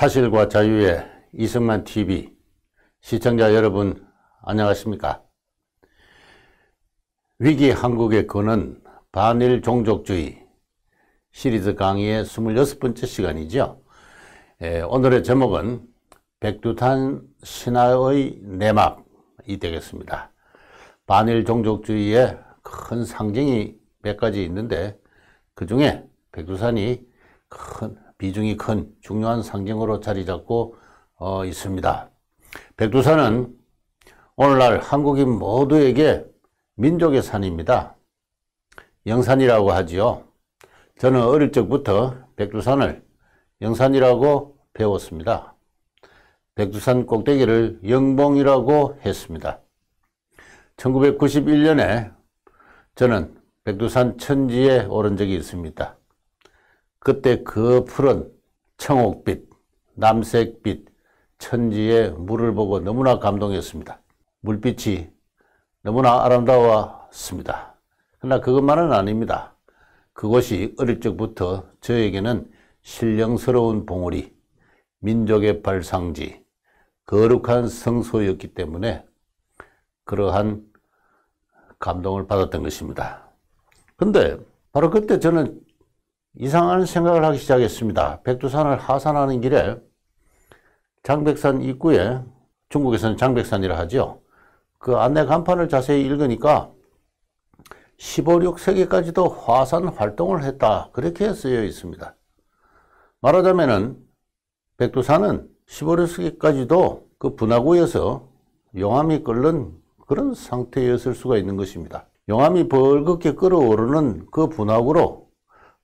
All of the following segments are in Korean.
사실과 자유의 이승만 TV 시청자 여러분 안녕하십니까? 위기 한국의 근원 반일 종족주의 시리즈 강의의 26번째 시간이죠. 예, 오늘의 제목은 백두탄 신화의 내막이 되겠습니다. 반일 종족주의의 큰 상징이 몇 가지 있는데 그 중에 백두산이 큰 비중이 큰 중요한 상징으로 자리 잡고 어, 있습니다. 백두산은 오늘날 한국인 모두에게 민족의 산입니다. 영산이라고 하지요. 저는 어릴 적부터 백두산을 영산이라고 배웠습니다. 백두산 꼭대기를 영봉이라고 했습니다. 1991년에 저는 백두산 천지에 오른 적이 있습니다. 그때 그 푸른 청옥빛, 남색빛 천지의 물을 보고 너무나 감동했습니다. 물빛이 너무나 아름다웠습니다. 그러나 그것만은 아닙니다. 그것이 어릴 적부터 저에게는 신령스러운 봉우리, 민족의 발상지, 거룩한 성소였기 때문에 그러한 감동을 받았던 것입니다. 근데 바로 그때 저는 이상한 생각을 하기 시작했습니다. 백두산을 하산하는 길에 장백산 입구에 중국에서는 장백산이라 하죠. 그 안내 간판을 자세히 읽으니까 15, 6세기까지도 화산 활동을 했다. 그렇게 쓰여 있습니다. 말하자면은 백두산은 15, 6세기까지도 그 분화구에서 용암이 끓는 그런 상태였을 수가 있는 것입니다. 용암이 벌겋게 끓어오르는 그 분화구로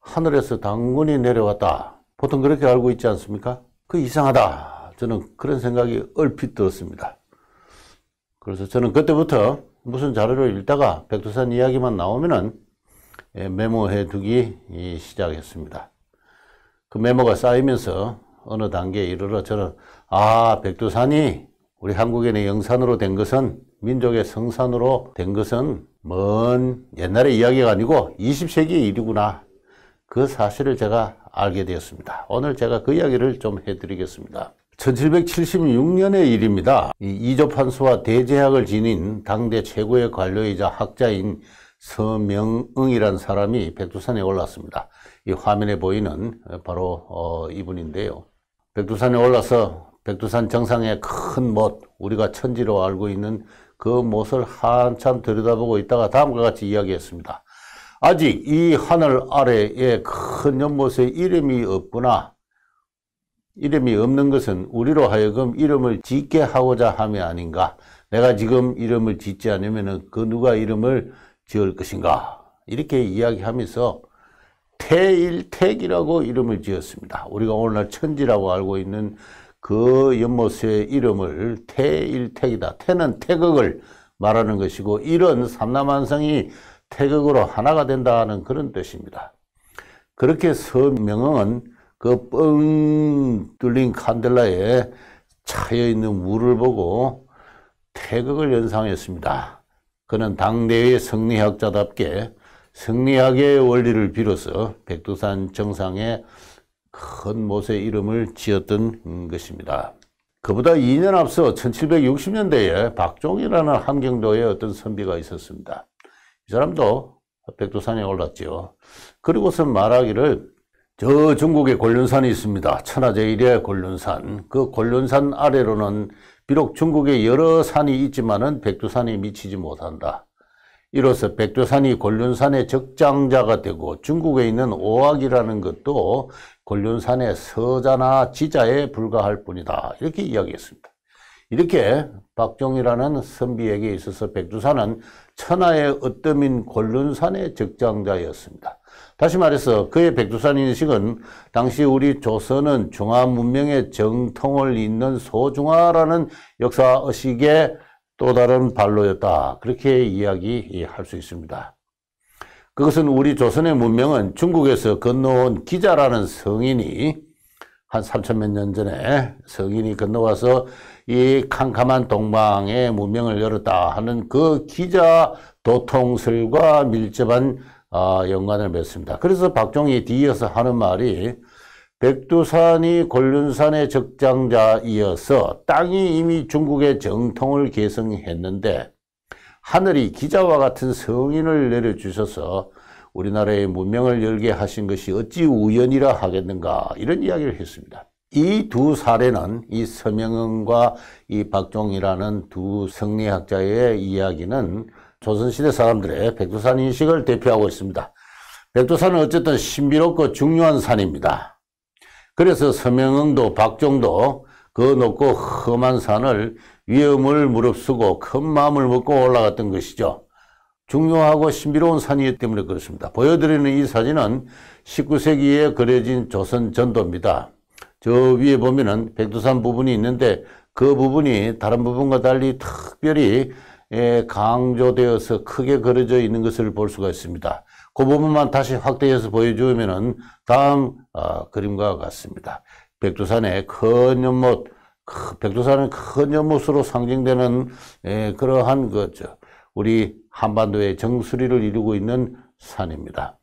하늘에서 당군이 내려왔다. 보통 그렇게 알고 있지 않습니까? 그 이상하다. 저는 그런 생각이 얼핏 들었습니다. 그래서 저는 그때부터 무슨 자료를 읽다가 백두산 이야기만 나오면은 예, 메모해 두기 시작했습니다. 그 메모가 쌓이면서 어느 단계에 이르러 저는 아 백두산이 우리 한국인의 영산으로 된 것은 민족의 성산으로 된 것은 먼 옛날의 이야기가 아니고 20세기의 일이구나 그 사실을 제가 알게 되었습니다. 오늘 제가 그 이야기를 좀 해드리겠습니다. 1776년의 일입니다. 이이조판수와 대제학을 지닌 당대 최고의 관료이자 학자인 서명응이란 사람이 백두산에 올랐습니다. 이 화면에 보이는 바로 어, 이분인데요. 백두산에 올라서 백두산 정상의 큰 못, 우리가 천지로 알고 있는 그 못을 한참 들여다보고 있다가 다음과 같이 이야기했습니다. 아직 이 하늘 아래에 큰 연못에 이름이 없구나. 이름이 없는 것은 우리로 하여금 이름을 짓게 하고자 함이 아닌가. 내가 지금 이름을 짓지 않으면 그 누가 이름을 지을 것인가. 이렇게 이야기하면서 태일택이라고 이름을 지었습니다. 우리가 오늘날 천지라고 알고 있는 그 연못의 이름을 태일택이다. 태는 태극을 말하는 것이고 이런 삼남한성이 태극으로 하나가 된다는 그런 뜻입니다. 그렇게 서명은그 뻥 뚫린 칸델라에 차여있는 물을 보고 태극을 연상했습니다. 그는 당대의 성리학자답게 성리학의 원리를 비로소 백두산 정상에 큰 못의 이름을 지었던 것입니다. 그보다 2년 앞서 1760년대에 박종이라는 함경도에 어떤 선비가 있었습니다. 이 사람도 백두산에 올랐지요. 그리고서 말하기를 저 중국에 곤륜산이 있습니다. 천하제일의 곤륜산. 그 곤륜산 아래로는 비록 중국에 여러 산이 있지만은 백두산이 미치지 못한다. 이로써 백두산이 곤륜산의 적장자가 되고 중국에 있는 오악이라는 것도 곤륜산의 서자나 지자에 불과할 뿐이다. 이렇게 이야기했습니다. 이렇게 박정이라는 선비에게 있어서 백두산은 천하의 어뜸민 곤륜산의 적장자였습니다. 다시 말해서 그의 백두산 인식은 당시 우리 조선은 중화 문명의 정통을 잇는 소중화라는 역사 의식의 또 다른 발로였다. 그렇게 이야기할 수 있습니다. 그것은 우리 조선의 문명은 중국에서 건너온 기자라는 성인이 한 3천 몇 년 전에 성인이 건너와서 이 캄캄한 동방의 문명을 열었다 하는 그 기자 도통설과 밀접한 어, 연관을 맺습니다. 그래서 박종희 뒤이어서 하는 말이 백두산이 곤륜산의 적장자이어서 땅이 이미 중국의 정통을 계승했는데 하늘이 기자와 같은 성인을 내려주셔서 우리나라의 문명을 열게 하신 것이 어찌 우연이라 하겠는가 이런 이야기를 했습니다. 이두 사례는 이 서명은과 이 박종이라는 두 성리학자의 이야기는 조선시대 사람들의 백두산 인식을 대표하고 있습니다. 백두산은 어쨌든 신비롭고 중요한 산입니다. 그래서 서명은도 박종도 그 높고 험한 산을 위험을 무릅쓰고 큰 마음을 먹고 올라갔던 것이죠. 중요하고 신비로운 산이기 때문에 그렇습니다. 보여드리는 이 사진은 19세기에 그려진 조선 전도입니다. 저 위에 보면은 백두산 부분이 있는데 그 부분이 다른 부분과 달리 특별히 예, 강조되어서 크게 그려져 있는 것을 볼 수가 있습니다. 그 부분만 다시 확대해서 보여주면은 다음 어, 그림과 같습니다. 백두산의 큰 연못, 백두산은 큰 연못으로 상징되는 에, 예, 그러한 거죠. 우리 한반도의 정수리를 이루고 있는 산입니다.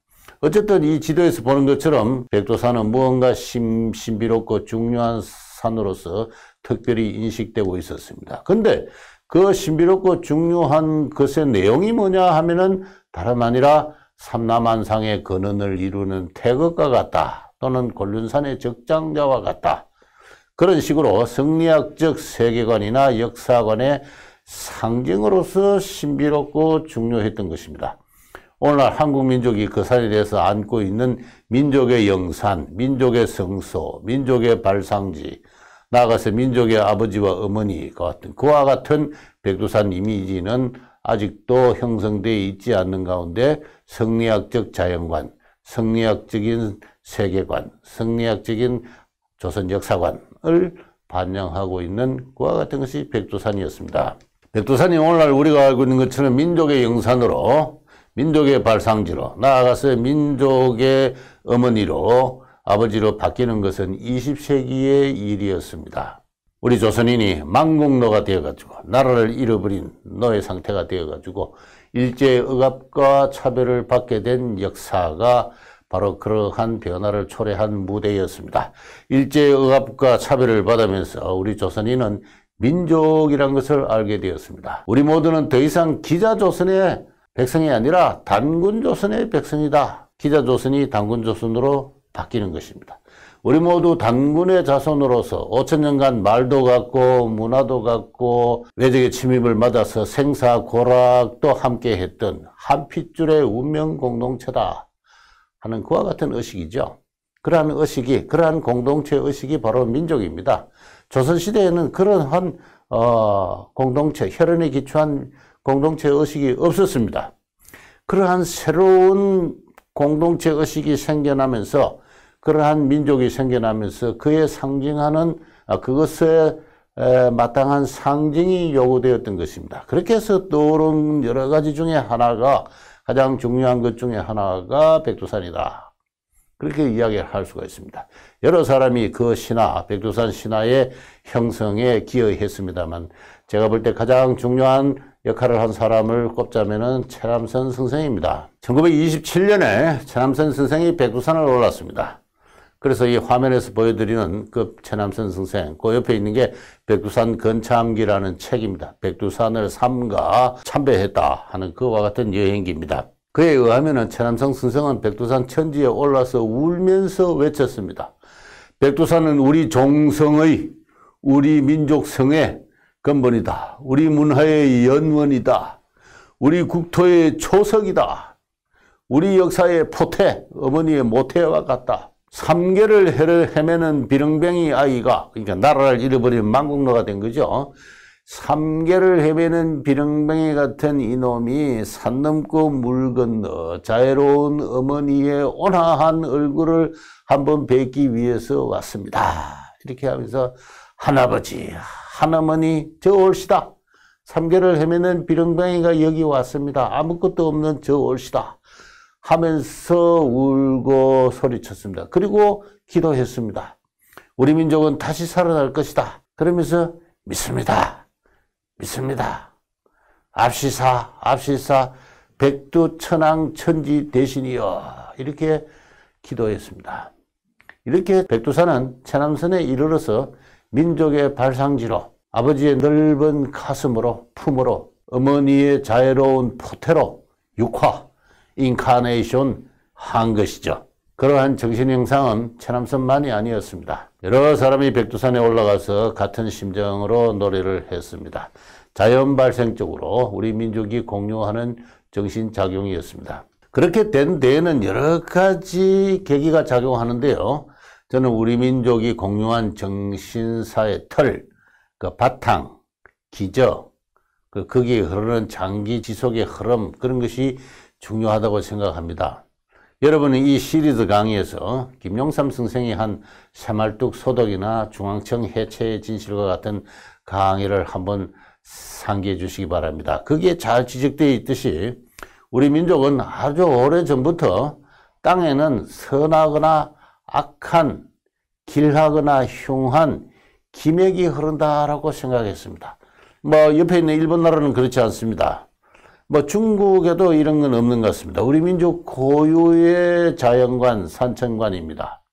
어쨌든 이 지도에서 보는 것처럼 백두산은 무언가 심, 신비롭고 중요한 산으로서 특별히 인식되고 있었습니다. 근데 그 신비롭고 중요한 것의 내용이 뭐냐 하면은 다름 아니라 삼남한상의 근원을 이루는 태극과 같다 또는 곤륜산의 적장자와 같다. 그런 식으로 성리학적 세계관이나 역사관의 상징으로서 신비롭고 중요했던 것입니다. 오늘날 한국 민족이 그 산에 대해서 안고 있는 민족의 영산, 민족의 성소, 민족의 발상지, 나아가서 민족의 아버지와 어머니가 같은 그와 같은 백두산 이미지는 아직도 형성되어 있지 않는 가운데 성리학적 자연관, 성리학적인 세계관, 성리학적인 조선 역사관을 반영하고 있는 그와 같은 것이 백두산이었습니다. 백두산이 오늘날 우리가 알고 있는 것처럼 민족의 영산으로 민족의 발상지로 나아가서 민족의 어머니로 아버지로 바뀌는 것은 20세기의 일이었습니다. 우리 조선인이 망국노가 되어가지고 나라를 잃어버린 노예 상태가 되어가지고 일제의 억압과 차별을 받게 된 역사가 바로 그러한 변화를 초래한 무대였습니다. 일제의 억압과 차별을 받으면서 우리 조선인은 민족이란 것을 알게 되었습니다. 우리 모두는 더 이상 기자조선의 백성이 아니라 단군조선의 백성이다. 기자조선이 단군조선으로 바뀌는 것입니다. 우리 모두 단군의 자손으로서 5천년간 말도 같고 문화도 같고 외적의 침입을 맞아서 생사 고락도 함께 했던 한 핏줄의 운명 공동체다 하는 그와 같은 의식이죠. 그러한 의식이 그러한 공동체 의식이 바로 민족입니다. 조선시대에는 그러한 어, 공동체 혈연에 기초한 공동체 의식이 없었습니다. 그러한 새로운 공동체 의식이 생겨나면서 그러한 민족이 생겨나면서 그에 상징하는 아, 그것에 마땅한 상징이 요구되었던 것입니다. 그렇게 해서 떠오른 여러 가지 중에 하나가 가장 중요한 것 중에 하나가 백두산이다. 그렇게 이야기를 할 수가 있습니다. 여러 사람이 그 신화, 백두산 신화의 형성에 기여했습니다만 제가 볼 때 가장 중요한 역할을 한 사람을 꼽자면은 최남선 선생입니다. 1927년에 최남선 선생이 백두산을 올랐습니다. 그래서 이 화면에서 보여드리는 그 최남선 선생, 그 옆에 있는 게 백두산 근참기라는 책입니다. 백두산을 삼가 참배했다 하는 그와 같은 여행기입니다. 그에 의하면은 최남선 선생은 백두산 천지에 올라서 울면서 외쳤습니다. 백두산은 우리 종성의, 우리 민족성의 근본이다. 우리 문화의 연원이다. 우리 국토의 초석이다. 우리 역사의 포태, 어머니의 모태와 같다. 3개를 헤매는 비렁뱅이 아이가 그러니까 나라를 잃어버린 망국노가 된 거죠. 3개를 헤매는 비렁뱅이 같은 이놈이 산 넘고 물 건너 자애로운 어머니의 온화한 얼굴을 한번 뵙기 위해서 왔습니다. 이렇게 하면서 할아버지 한어머니 저 올시다. 3개를 헤매는 비렁뱅이가 여기 왔습니다. 아무것도 없는 저 올시다. 하면서 울고 소리쳤습니다. 그리고 기도했습니다. 우리 민족은 다시 살아날 것이다. 그러면서 믿습니다. 믿습니다. 압시사, 압시사, 백두 천왕 천지 대신이여. 이렇게 기도했습니다. 이렇게 백두산은 천왕선에 이르러서 민족의 발상지로 아버지의 넓은 가슴으로 품으로 어머니의 자애로운 포태로 육화, 인카네이션 한 것이죠. 그러한 정신 형상은 체남선만이 아니었습니다. 여러 사람이 백두산에 올라가서 같은 심정으로 노래를 했습니다. 자연 발생적으로 우리 민족이 공유하는 정신작용이었습니다. 그렇게 된 데에는 여러 가지 계기가 작용하는데요. 저는 우리 민족이 공유한 정신사의 털, 그 바탕, 기저, 그 거기에 흐르는 장기 지속의 흐름 그런 것이 중요하다고 생각합니다. 여러분은 이 시리즈 강의에서 김용삼 선생이 한 새말뚝 소독이나 중앙청 해체의 진실과 같은 강의를 한번 상기해 주시기 바랍니다. 거기에 잘 지적되어 있듯이 우리 민족은 아주 오래전부터 땅에는 선하거나 악한, 길하거나 흉한 기맥이 흐른다라고 생각했습니다. 뭐 옆에 있는 일본 나라는 그렇지 않습니다. 뭐 중국에도 이런 건 없는 것 같습니다. 우리 민족 고유의 자연관, 산천관입니다.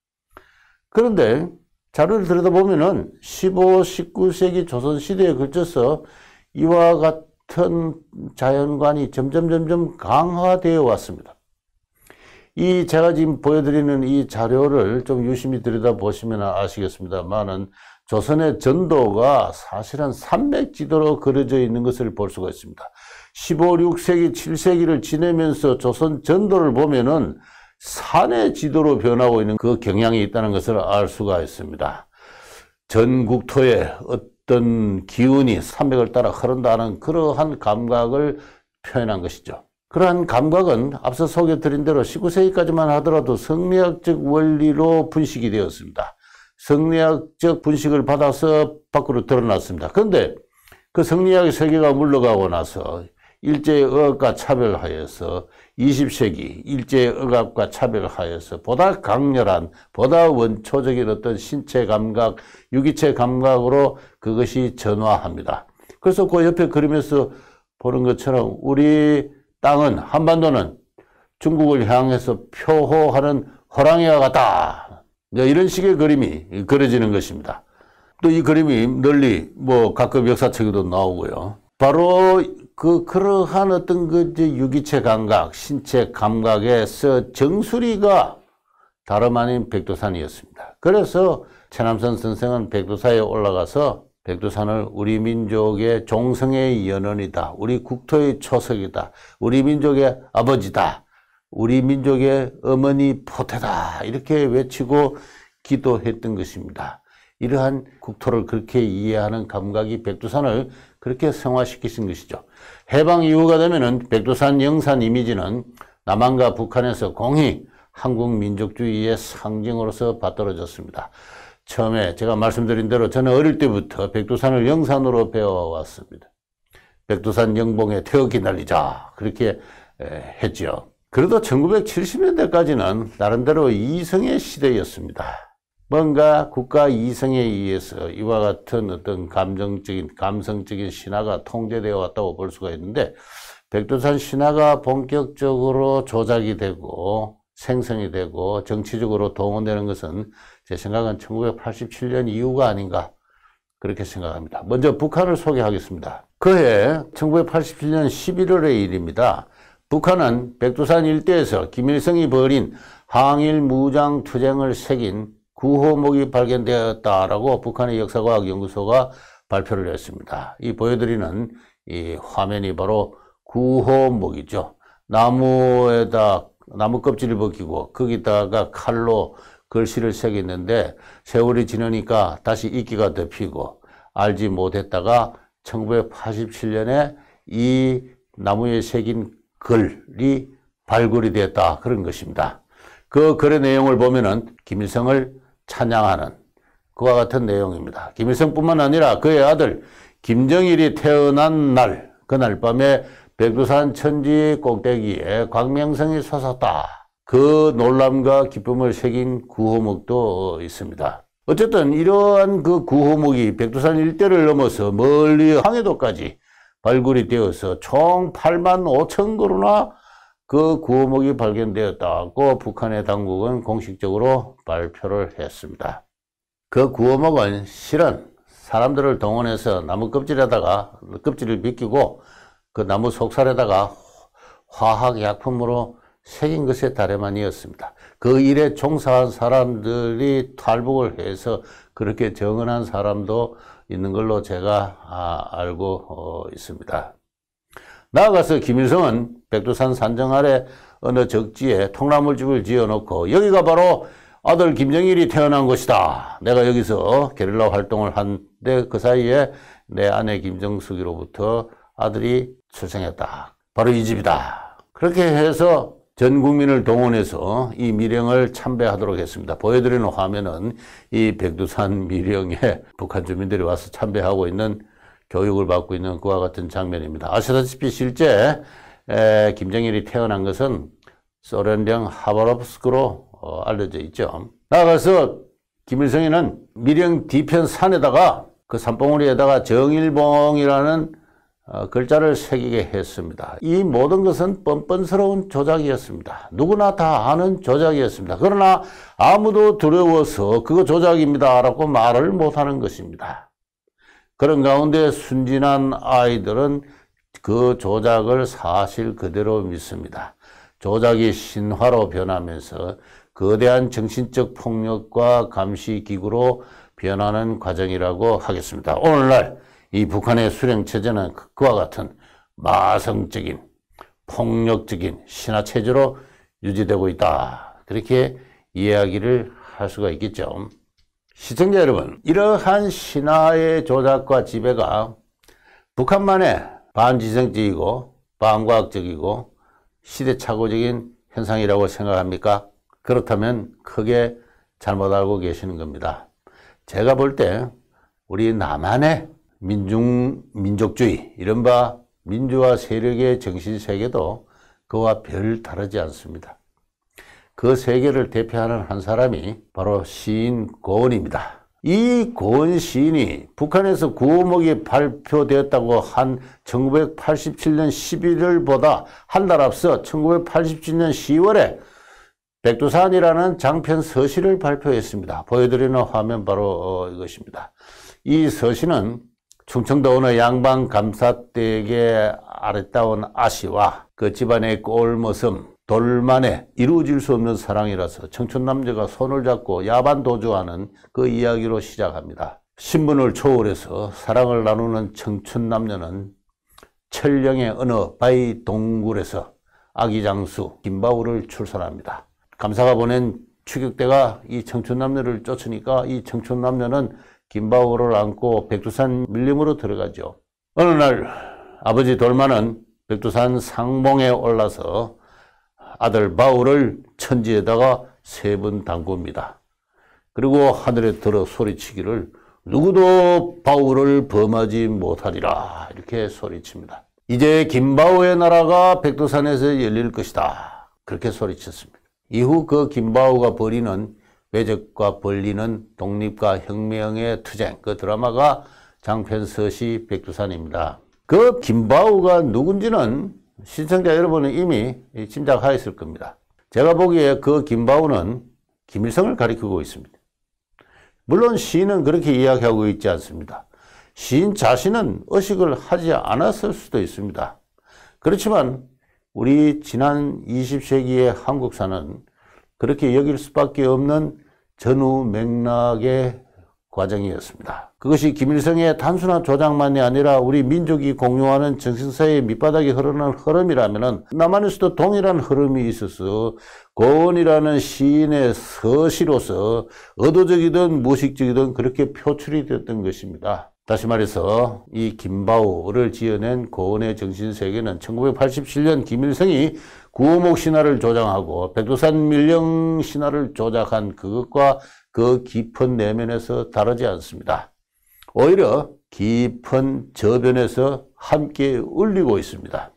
그런데 자료를 들여다보면은 15, 19세기 조선시대에 걸쳐서 이와 같은 자연관이 점점 점점 강화되어 왔습니다. 이 제가 지금 보여드리는 이 자료를 좀 유심히 들여다보시면 아시겠습니다만은 조선의 전도가 사실은 산맥지도로 그려져 있는 것을 볼 수가 있습니다. 15, 6세기, 7세기를 지내면서 조선 전도를 보면은 산의 지도로 변하고 있는 그 경향이 있다는 것을 알 수가 있습니다. 전국토에 어떤 기운이 산맥을 따라 흐른다는 그러한 감각을 표현한 것이죠. 그러한 감각은 앞서 소개드린 대로 19세기까지만 하더라도 성리학적 원리로 분식이 되었습니다. 성리학적 분식을 받아서 밖으로 드러났습니다. 그런데 그 성리학의 세계가 물러가고 나서 일제의 억압과 차별하여서 20세기 일제의 억압과 차별하여서 보다 강렬한 보다 원초적인 어떤 신체 감각 유기체 감각으로 그것이 전화합니다. 그래서 그 옆에 그림에서 보는 것처럼 우리 땅은 한반도는 중국을 향해서 표호하는 호랑이와 같다. 뭐 이런 식의 그림이 그려지는 것입니다. 또 이 그림이 널리 뭐 가끔 역사책에도 나오고요. 바로 그 그러한 어떤 그 유기체 감각, 신체 감각에서 정수리가 다름 아닌 백두산이었습니다. 그래서 최남선 선생은 백두산에 올라가서 백두산을 우리 민족의 종성의 연원이다. 우리 국토의 초석이다. 우리 민족의 아버지다. 우리 민족의 어머니 포태다. 이렇게 외치고 기도했던 것입니다. 이러한 국토를 그렇게 이해하는 감각이 백두산을 그렇게 성화시키신 것이죠. 해방 이후가 되면은 백두산 영산 이미지는 남한과 북한에서 공히 한국 민족주의의 상징으로서 받들어졌습니다. 처음에 제가 말씀드린 대로 저는 어릴 때부터 백두산을 영산으로 배워왔습니다. 백두산 영봉에 태극기 날리자 그렇게 했죠. 그래도 1970년대까지는 나름대로 이성의 시대였습니다. 뭔가 국가 이성에 의해서 이와 같은 어떤 감정적인 감성적인 신화가 통제되어 왔다고 볼 수가 있는데 백두산 신화가 본격적으로 조작이 되고 생성이 되고 정치적으로 동원되는 것은 제 생각은 1987년 이후가 아닌가 그렇게 생각합니다. 먼저 북한을 소개하겠습니다. 그해 1987년 11월의 일입니다. 북한은 백두산 일대에서 김일성이 벌인 항일 무장투쟁을 새긴 구호목이 발견되었다라고 북한의 역사과학연구소가 발표를 했습니다. 이 보여드리는 이 화면이 바로 구호목이죠. 나무에다 나무 껍질을 벗기고 거기다가 칼로 글씨를 새겼는데 세월이 지나니까 다시 이끼가 덮이고 알지 못했다가 1987년에 이 나무에 새긴 글이 발굴이 됐다 그런 것입니다. 그 글의 내용을 보면은 김일성을 찬양하는 그와 같은 내용입니다. 김일성뿐만 아니라 그의 아들 김정일이 태어난 날 그날 밤에 백두산 천지 꼭대기에 광명성이 솟았다. 그 놀람과 기쁨을 새긴 구호목도 있습니다. 어쨌든 이러한 그 구호목이 백두산 일대를 넘어서 멀리 황해도까지 발굴이 되어서 총 8만 5천 그루나 그 구호목이 발견되었다고 북한의 당국은 공식적으로 발표를 했습니다. 그 구호목은 실은 사람들을 동원해서 나무 껍질에다가 껍질을 비기고 그 나무 속살에다가 화학약품으로 새긴 것에 다름아니었습니다. 그 일에 종사한 사람들이 탈북을 해서 그렇게 정언한 사람도 있는 걸로 제가 아, 알고 어, 있습니다. 나아가서 김일성은 백두산 산정 아래 어느 적지에 통나무집을 지어놓고 여기가 바로 아들 김정일이 태어난 곳이다. 내가 여기서 게릴라 활동을 한데 그 사이에 내 아내 김정숙이로부터 아들이 출생했다. 바로 이 집이다. 그렇게 해서 전 국민을 동원해서 이 미령을 참배하도록 했습니다. 보여드리는 화면은 이 백두산 미령에 북한 주민들이 와서 참배하고 있는 교육을 받고 있는 그와 같은 장면입니다. 아시다시피 실제 김정일이 태어난 것은 소련령 하바롭스크로 어, 알려져 있죠. 나가서 김일성이는 미령 뒤편 산에다가 그 산봉우리에다가 정일봉이라는 어, 글자를 새기게 했습니다. 이 모든 것은 뻔뻔스러운 조작이었습니다. 누구나 다 아는 조작이었습니다. 그러나 아무도 두려워서 그거 조작입니다라고 말을 못하는 것입니다. 그런 가운데 순진한 아이들은 그 조작을 사실 그대로 믿습니다. 조작이 신화로 변하면서 거대한 정신적 폭력과 감시 기구로 변하는 과정이라고 하겠습니다. 오늘날 이 북한의 수령 체제는 그, 그와 같은 마성적인 폭력적인 신화 체제로 유지되고 있다. 그렇게 이야기를 할 수가 있겠죠. 시청자 여러분, 이러한 신화의 조작과 지배가 북한만의 반지성적이고 반과학적이고 시대착오적인 현상이라고 생각합니까? 그렇다면 크게 잘못 알고 계시는 겁니다. 제가 볼 때 우리 남한의 민중 민족주의 이른바 민주화 세력의 정신 세계도 그와 별 다르지 않습니다. 그 세계를 대표하는 한 사람이 바로 시인 고은입니다. 이 고은 시인이 북한에서 구호목이 발표되었다고 한 1987년 11월보다 한 달 앞서 1987년 10월에 백두산이라는 장편 서신을 발표했습니다. 보여드리는 화면 바로 어, 이것입니다. 이 서신은 충청도원의 양반 감사댁의 아랫다운 아씨와 그 집안의 꼴모습 돌만에 이루어질 수 없는 사랑이라서 청춘 남자가 손을 잡고 야반 도주하는 그 이야기로 시작합니다. 신분을 초월해서 사랑을 나누는 청춘 남녀는 철령의 어느 바위 동굴에서 아기 장수 김바울을 출산합니다. 감사가 보낸 추격대가 이 청춘 남녀를 쫓으니까 이 청춘 남녀는 김바오를 안고 백두산 밀림으로 들어가죠. 어느 날 아버지 돌마는 백두산 상봉에 올라서 아들 바울을 천지에다가 세 번 담굽니다. 그리고 하늘에 들어 소리치기를 누구도 바울을 범하지 못하리라 이렇게 소리칩니다. 이제 김바오의 나라가 백두산에서 열릴 것이다. 그렇게 소리쳤습니다. 이후 그 김바오가 벌이는 외적과 벌리는 독립과 혁명의 투쟁 그 드라마가 장편서시 백두산입니다. 그 김바우가 누군지는 신청자 여러분은 이미 짐작하였을 겁니다. 제가 보기에 그 김바우는 김일성을 가리키고 있습니다. 물론 시인은 그렇게 이야기하고 있지 않습니다. 시인 자신은 의식을 하지 않았을 수도 있습니다. 그렇지만 우리 지난 20세기의 한국사는 그렇게 여길 수밖에 없는 전후 맥락의 과정이었습니다. 그것이 김일성의 단순한 조작만이 아니라 우리 민족이 공유하는 정신사의 밑바닥에 흐르는 흐름이라면 남한에서도 동일한 흐름이 있어서 고원이라는 시인의 서시로서 의도적이든 무식적이든 그렇게 표출이 됐던 것입니다. 다시 말해서 이 김바오를 지어낸 고원의 정신세계는 1987년 김일성이 구호목 신화를 조장하고 백두산 밀령 신화를 조작한 그것과 그 깊은 내면에서 다르지 않습니다. 오히려 깊은 저변에서 함께 울리고 있습니다.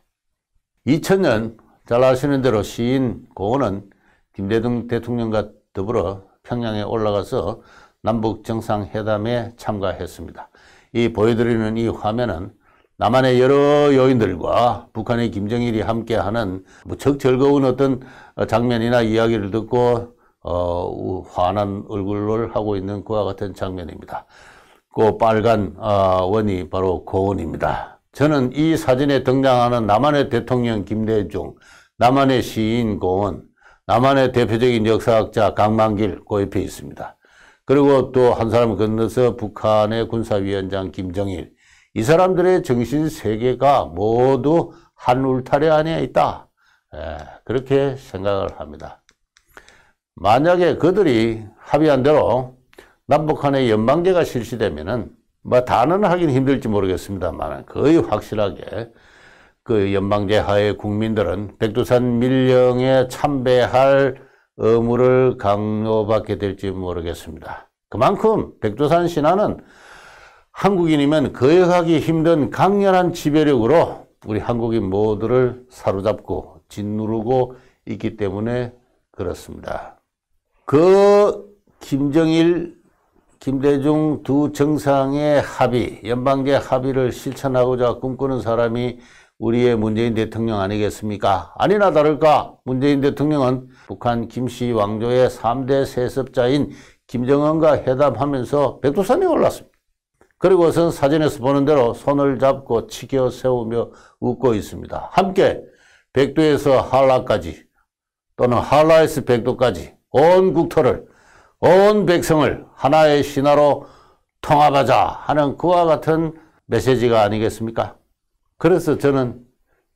2000년 잘 아시는 대로 시인 고은은 김대중 대통령과 더불어 평양에 올라가서 남북정상회담에 참가했습니다. 이 보여드리는 이 화면은 남한의 여러 요인들과 북한의 김정일이 함께하는 무척 즐거운 어떤 장면이나 이야기를 듣고 어, 환한 얼굴을 하고 있는 그와 같은 장면입니다. 그 빨간 어, 원이 바로 고원입니다. 저는 이 사진에 등장하는 남한의 대통령 김대중, 남한의 시인 고원, 남한의 대표적인 역사학자 강만길 그입해 있습니다. 그리고 또 한 사람 건너서 북한의 군사위원장 김정일 이 사람들의 정신 세계가 모두 한 울타리 안에 있다. 예, 그렇게 생각을 합니다. 만약에 그들이 합의한 대로 남북한의 연방제가 실시되면은 뭐 다는 하긴 힘들지 모르겠습니다만 거의 확실하게 그 연방제 하에 국민들은 백두산 밀령에 참배할 의무를 강요받게 될지 모르겠습니다. 그만큼 백두산 신화는 한국인이면 거역하기 힘든 강렬한 지배력으로 우리 한국인 모두를 사로잡고 짓누르고 있기 때문에 그렇습니다. 그 김정일, 김대중 두 정상의 합의, 연방제 합의를 실천하고자 꿈꾸는 사람이 우리의 문재인 대통령 아니겠습니까? 아니나 다를까 문재인 대통령은 북한 김씨 왕조의 3대 세습자인 김정은과 회담하면서 백두산에 올랐습니다. 그리고선 사진에서 보는 대로 손을 잡고 치켜 세우며 웃고 있습니다. 함께 백두에서 한라까지 또는 한라에서 백두까지 온 국토를 온 백성을 하나의 신화로 통합하자 하는 그와 같은 메시지가 아니겠습니까? 그래서 저는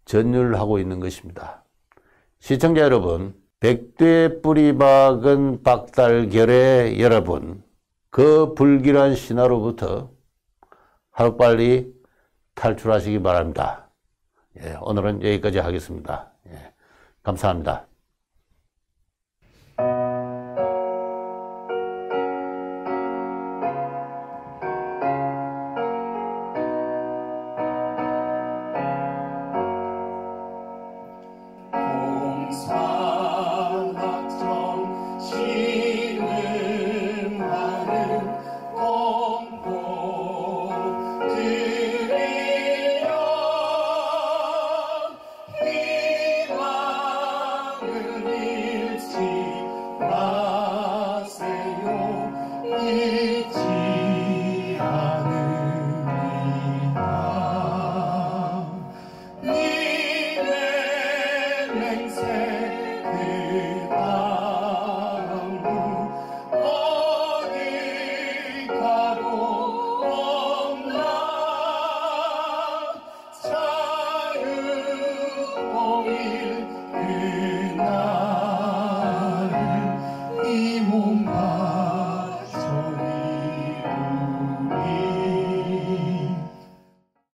전율하고 있는 것입니다. 시청자 여러분, 백두의 뿌리 박은 박달결의 여러분, 그 불길한 신화로부터 하루빨리 탈출하시기 바랍니다. 예, 오늘은 여기까지 하겠습니다. 예, 감사합니다.